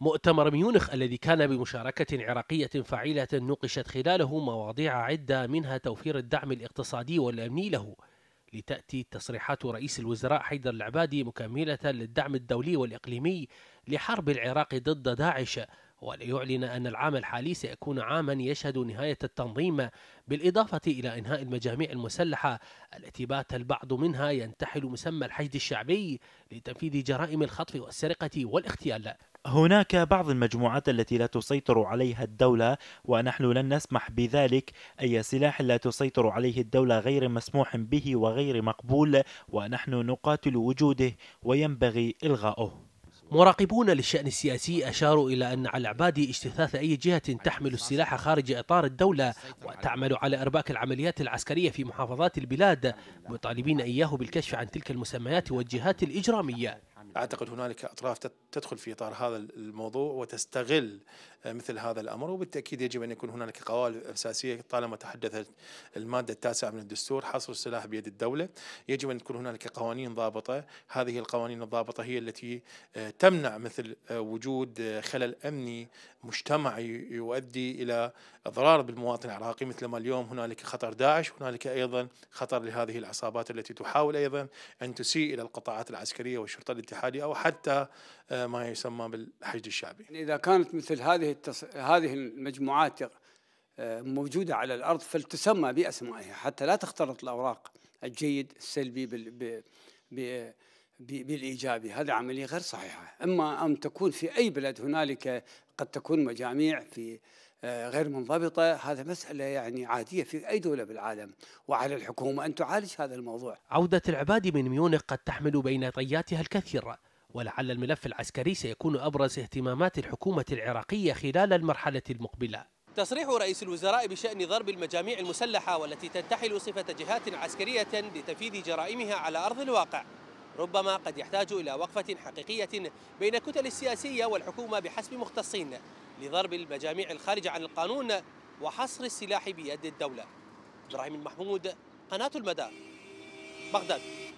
مؤتمر ميونخ الذي كان بمشاركة عراقية فعيلة نوقشت خلاله مواضيع عدة منها توفير الدعم الاقتصادي والأمني له لتأتي تصريحات رئيس الوزراء حيدر العبادي مكملة للدعم الدولي والإقليمي لحرب العراق ضد داعش وليعلن أن العام الحالي سيكون عاما يشهد نهاية التنظيم بالإضافة إلى إنهاء المجاميع المسلحة التي بات البعض منها ينتحل مسمى الحشد الشعبي لتنفيذ جرائم الخطف والسرقة والاغتيال هناك بعض المجموعات التي لا تسيطر عليها الدولة ونحن لن نسمح بذلك أي سلاح لا تسيطر عليه الدولة غير مسموح به وغير مقبول ونحن نقاتل وجوده وينبغي إلغاؤه مراقبون للشأن السياسي أشاروا إلى أن على العبادي اجتثاث أي جهة تحمل السلاح خارج إطار الدولة وتعمل على إرباك العمليات العسكرية في محافظات البلاد مطالبين إياه بالكشف عن تلك المسميات والجهات الإجرامية اعتقد هنالك اطراف تدخل في اطار هذا الموضوع وتستغل آه، مثل هذا الامر وبالتاكيد يجب ان يكون هنالك قوالب اساسيه طالما تحدثت الماده التاسعه من الدستور حصر السلاح بيد الدوله يجب ان تكون هنالك قوانين ضابطه هذه القوانين الضابطه هي التي آه، تمنع مثل آه، وجود خلل امني مجتمعي يؤدي الى اضرار بالمواطن العراقي مثل ما اليوم هنالك خطر داعش هنالك ايضا خطر لهذه العصابات التي تحاول ايضا ان تسيء الى القطاعات العسكريه والشرطه الاتحاديه الاتحادي او حتى آه، ما يسمى بالحشد الشعبي. يعني اذا كانت مثل هذه التص... هذه المجموعات آه، موجوده على الارض فلتسمى باسمائها حتى لا تختلط الاوراق الجيد السلبي بال... ب... ب... بالايجابي، هذه عمليه غير صحيحه، اما ان تكون في اي بلد هنالك قد تكون مجاميع في آه، غير منضبطه هذا مساله يعني عاديه في اي دوله بالعالم وعلى الحكومه ان تعالج هذا الموضوع. عوده العباد من ميونخ قد تحمل بين طياتها الكثير ولعل الملف العسكري سيكون ابرز اهتمامات الحكومه العراقيه خلال المرحله المقبله. تصريح رئيس الوزراء بشأن ضرب المجاميع المسلحة والتي تنتحل صفة جهات عسكرية لتنفيذ جرائمها على أرض الواقع ربما قد يحتاج إلى وقفة حقيقية بين الكتل السياسية والحكومة بحسب مختصين لضرب المجاميع الخارجة عن القانون وحصر السلاح بيد الدولة إبراهيم المحمود قناة المدى بغداد